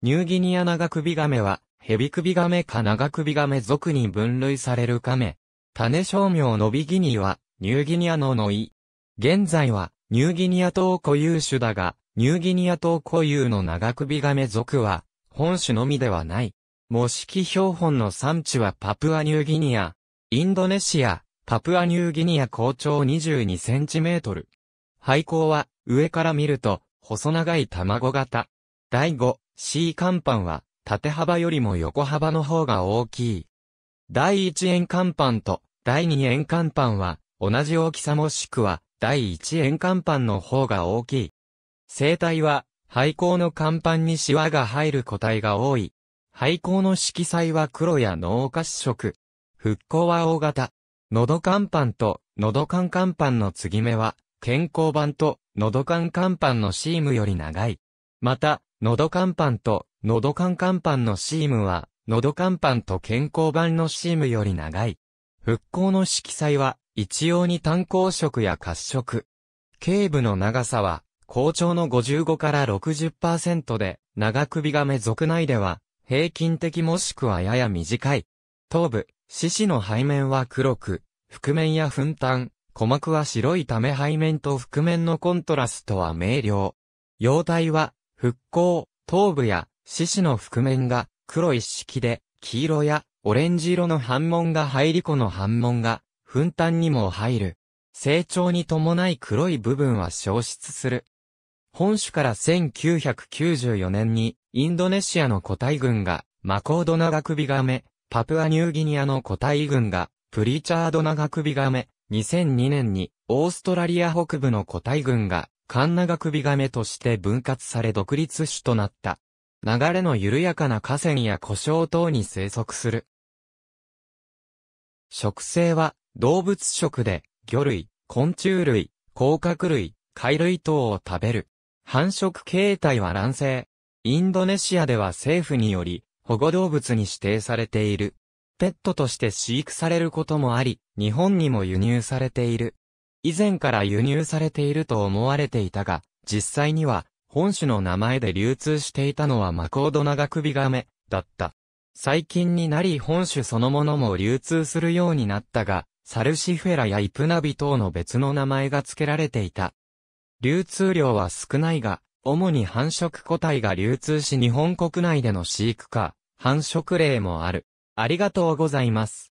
ニューギニア長首ガメは、ヘビ首ガメか長首ガメ属に分類されるカメ。種商名のビギニは、ニューギニアのノイ。現在は、ニューギニア島固有種だが、ニューギニア島固有の長首ガメ属は、本種のみではない。模式標本の産地はパプアニューギニア、インドネシア、パプアニューギニア高長2 2トル。廃校は、上から見ると、細長い卵型。第5、C 甲板は、縦幅よりも横幅の方が大きい。第1円甲板と第2円甲板は、同じ大きさもしくは、第1円甲板の方が大きい。生体は、廃校の甲板にシワが入る個体が多い。廃校の色彩は黒や脳褐色。復興は大型。喉甲板と喉管甲板の継ぎ目は、健康板と喉管甲板のシームより長い。また、喉乾かと、喉乾かんのシームは、喉乾かと健康版のシームより長い。復興の色彩は、一様に単光色や褐色。頸部の長さは、校長の55から60%で、長首が目族内では、平均的もしくはやや短い。頭部、四肢の背面は黒く、覆面や粉炭、鼓膜は白いため背面と覆面のコントラストは明瞭。容体は、復興、頭部や獅子の覆面が黒一式で、黄色やオレンジ色の反紋が入り子の反紋が、ふんにも入る。成長に伴い黒い部分は消失する。本種から1994年に、インドネシアの個体群が、マコードナガクビガメ、パプアニューギニアの個体群が、プリチャードナガクビガメ、2002年に、オーストラリア北部の個体群が、神長首亀として分割され独立種となった。流れの緩やかな河川や故障等に生息する。植生は動物食で魚類、昆虫類、甲殻類、貝類等を食べる。繁殖形態は卵生。インドネシアでは政府により保護動物に指定されている。ペットとして飼育されることもあり、日本にも輸入されている。以前から輸入されていると思われていたが、実際には、本種の名前で流通していたのはマコードナガクビガメだった。最近になり本種そのものも流通するようになったが、サルシフェラやイプナビ等の別の名前が付けられていた。流通量は少ないが、主に繁殖個体が流通し日本国内での飼育か、繁殖例もある。ありがとうございます。